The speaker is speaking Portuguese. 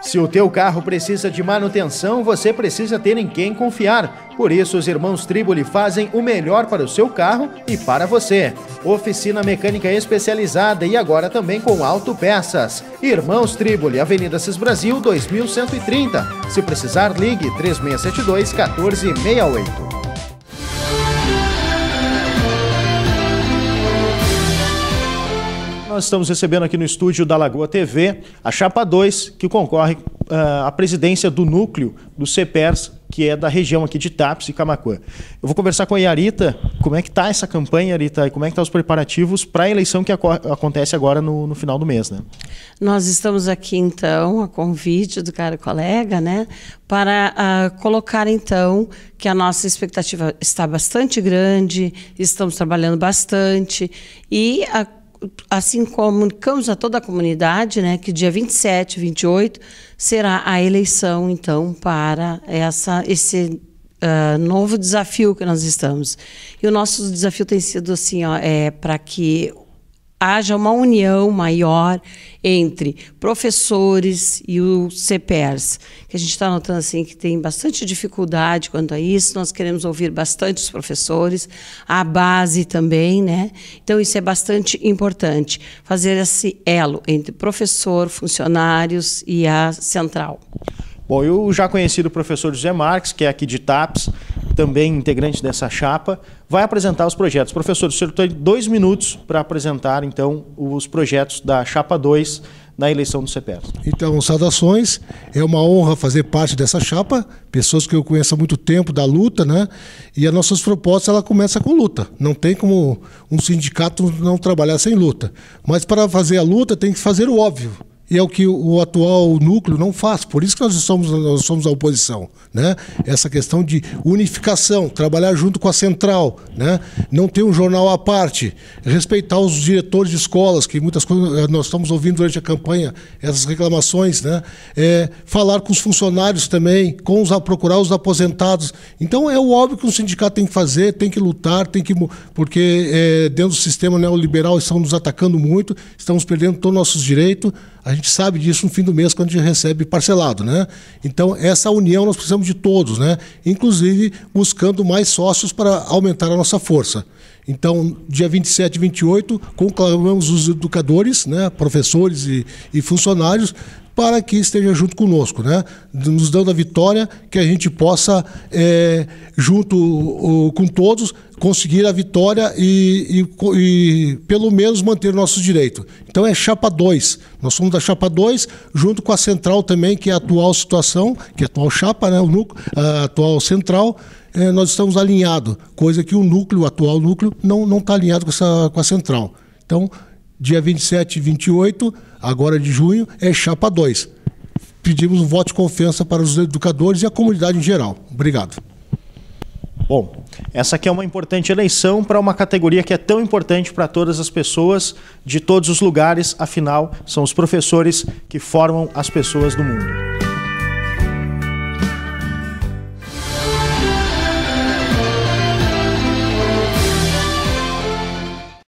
Se o teu carro precisa de manutenção, você precisa ter em quem confiar. Por isso, os irmãos Triboli fazem o melhor para o seu carro e para você. Oficina mecânica especializada e agora também com autopeças. Irmãos Triboli, Avenida Cis Brasil, 2130. Se precisar, ligue 3672 1468. nós estamos recebendo aqui no estúdio da Lagoa TV a Chapa 2, que concorre uh, à presidência do núcleo do CEPERS, que é da região aqui de Tapes e Camacuã. Eu vou conversar com a Yarita, como é que está essa campanha, Yarita, e como é que estão tá os preparativos para a eleição que acontece agora no, no, final do mês, né? Nós estamos aqui, então, a convite do caro colega, né, para uh, colocar, então, que a nossa expectativa está bastante grande, estamos trabalhando bastante, e... A, assim comunicamos a toda a comunidade, né, que dia 27, 28 será a eleição então para essa esse uh, novo desafio que nós estamos. E o nosso desafio tem sido assim, ó, é para que haja uma união maior entre professores e o Cpers, Que a gente está notando assim que tem bastante dificuldade quanto a isso. Nós queremos ouvir bastante os professores, a base também, né? Então isso é bastante importante fazer esse elo entre professor, funcionários e a central. Bom, eu já conheci o professor José Marques, que é aqui de TAPS, também integrante dessa chapa, vai apresentar os projetos. Professor, o senhor tem dois minutos para apresentar, então, os projetos da Chapa 2 na eleição do CPF. Então, saudações. É uma honra fazer parte dessa chapa, pessoas que eu conheço há muito tempo da luta, né? E as nossas propostas, ela começa com luta. Não tem como um sindicato não trabalhar sem luta. Mas para fazer a luta, tem que fazer o óbvio e é o que o atual núcleo não faz. Por isso que nós somos, nós somos a oposição. Né? Essa questão de unificação, trabalhar junto com a central, né? não ter um jornal à parte, respeitar os diretores de escolas, que muitas coisas eh, nós estamos ouvindo durante a campanha, essas reclamações, né? É, falar com os funcionários também, com os, procurar os aposentados. Então é o óbvio que o sindicato tem que fazer, tem que lutar, tem que. porque é, dentro do sistema neoliberal estão nos atacando muito, estamos perdendo todos os nossos direitos. A gente sabe disso no fim do mês quando a gente recebe parcelado, né? Então, essa união nós precisamos de todos, né? Inclusive buscando mais sócios para aumentar a nossa força. Então, dia 27 e 28, conclamamos os educadores, né, professores e, e funcionários, para que esteja junto conosco, né? nos dando a vitória, que a gente possa, é, junto o, com todos, conseguir a vitória e, e, e, pelo menos manter nossos direitos. Então é chapa 2. Nós somos da chapa 2, junto com a central também, que é a atual situação, que é a atual chapa, né? o núcleo, a atual central, é, nós estamos alinhados, coisa que o núcleo, o atual núcleo, não está alinhado com, essa, com a central. Então, Dia 27 e 28, agora de junho, é Chapa 2. Pedimos um voto de confiança para os educadores e a comunidade em geral. Obrigado. Bom, essa aqui é uma importante eleição para uma categoria que é tão importante para todas as pessoas de todos os lugares, afinal, são os professores que formam as pessoas do mundo.